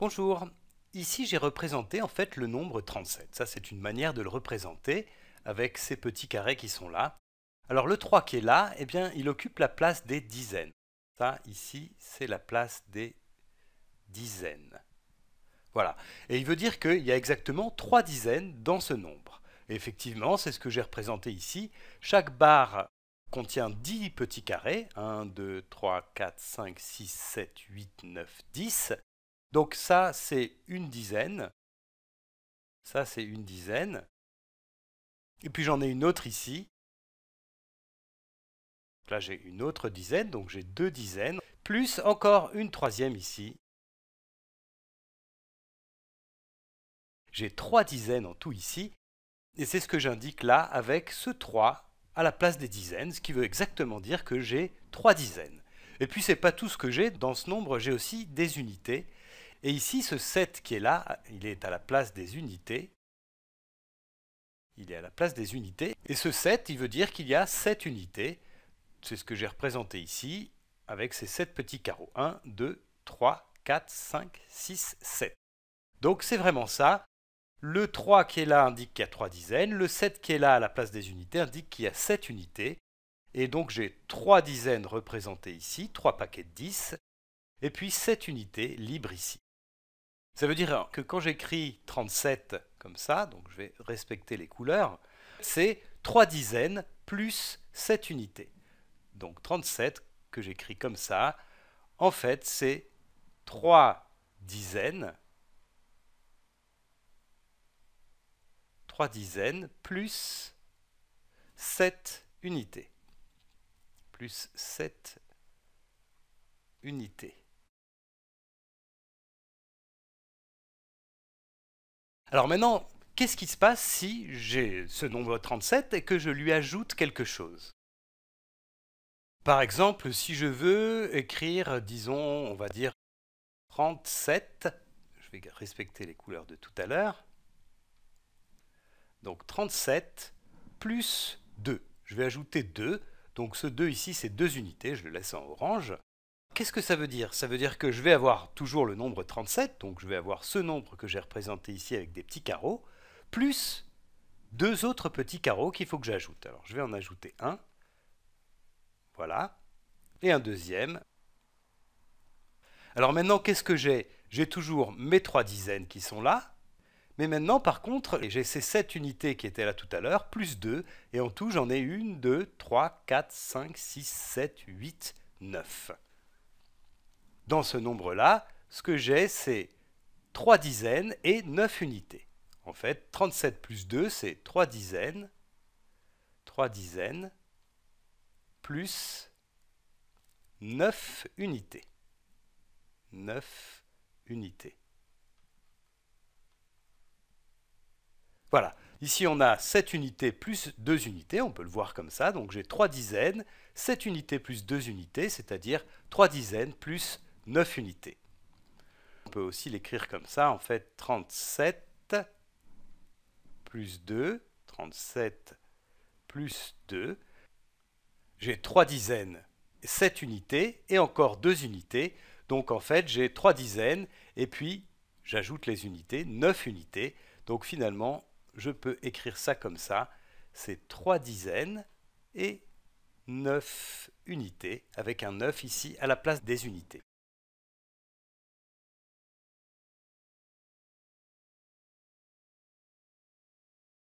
Bonjour, ici j'ai représenté en fait le nombre 37. Ça c'est une manière de le représenter avec ces petits carrés qui sont là. Alors le 3 qui est là, eh bien il occupe la place des dizaines. Ça ici c'est la place des dizaines. Voilà. Et il veut dire qu'il y a exactement 3 dizaines dans ce nombre. effectivement, c'est ce que j'ai représenté ici. Chaque barre contient 10 petits carrés. 1, 2, 3, 4, 5, 6, 7, 8, 9, 10. Donc ça, c'est une dizaine. Ça, c'est une dizaine. Et puis j'en ai une autre ici. Là, j'ai une autre dizaine, donc j'ai deux dizaines, plus encore une troisième ici. J'ai trois dizaines en tout ici, et c'est ce que j'indique là avec ce 3 à la place des dizaines, ce qui veut exactement dire que j'ai trois dizaines. Et puis c'est pas tout ce que j'ai, dans ce nombre j'ai aussi des unités, et ici, ce 7 qui est là, il est à la place des unités. Il est à la place des unités. Et ce 7, il veut dire qu'il y a 7 unités. C'est ce que j'ai représenté ici avec ces 7 petits carreaux. 1, 2, 3, 4, 5, 6, 7. Donc c'est vraiment ça. Le 3 qui est là indique qu'il y a 3 dizaines. Le 7 qui est là à la place des unités indique qu'il y a 7 unités. Et donc j'ai 3 dizaines représentées ici, 3 paquets de 10, et puis 7 unités libres ici. Ça veut dire que quand j'écris 37 comme ça, donc je vais respecter les couleurs, c'est 3 dizaines plus 7 unités. Donc 37 que j'écris comme ça, en fait c'est 3 dizaines 3 dizaines plus 7 unités. Plus 7 unités. Alors maintenant, qu'est-ce qui se passe si j'ai ce nombre 37 et que je lui ajoute quelque chose Par exemple, si je veux écrire, disons, on va dire 37, je vais respecter les couleurs de tout à l'heure, donc 37 plus 2. Je vais ajouter 2, donc ce 2 ici c'est deux unités, je le laisse en orange qu'est-ce que ça veut dire Ça veut dire que je vais avoir toujours le nombre 37, donc je vais avoir ce nombre que j'ai représenté ici avec des petits carreaux, plus deux autres petits carreaux qu'il faut que j'ajoute. Alors je vais en ajouter un, voilà, et un deuxième. Alors maintenant, qu'est-ce que j'ai J'ai toujours mes trois dizaines qui sont là, mais maintenant, par contre, j'ai ces sept unités qui étaient là tout à l'heure, plus deux, et en tout, j'en ai une, deux, trois, quatre, cinq, six, sept, huit, neuf. Dans ce nombre-là, ce que j'ai, c'est 3 dizaines et 9 unités. En fait, 37 plus 2, c'est 3 dizaines, 3 dizaines, plus 9 unités. 9 unités. Voilà. Ici, on a 7 unités plus 2 unités, on peut le voir comme ça. Donc j'ai 3 dizaines, 7 unités plus 2 unités, c'est-à-dire 3 dizaines plus 9 unités. On peut aussi l'écrire comme ça, en fait 37 plus 2, 37 plus 2. J'ai 3 dizaines, 7 unités et encore 2 unités. Donc en fait j'ai 3 dizaines et puis j'ajoute les unités, 9 unités. Donc finalement je peux écrire ça comme ça. C'est 3 dizaines et 9 unités avec un 9 ici à la place des unités.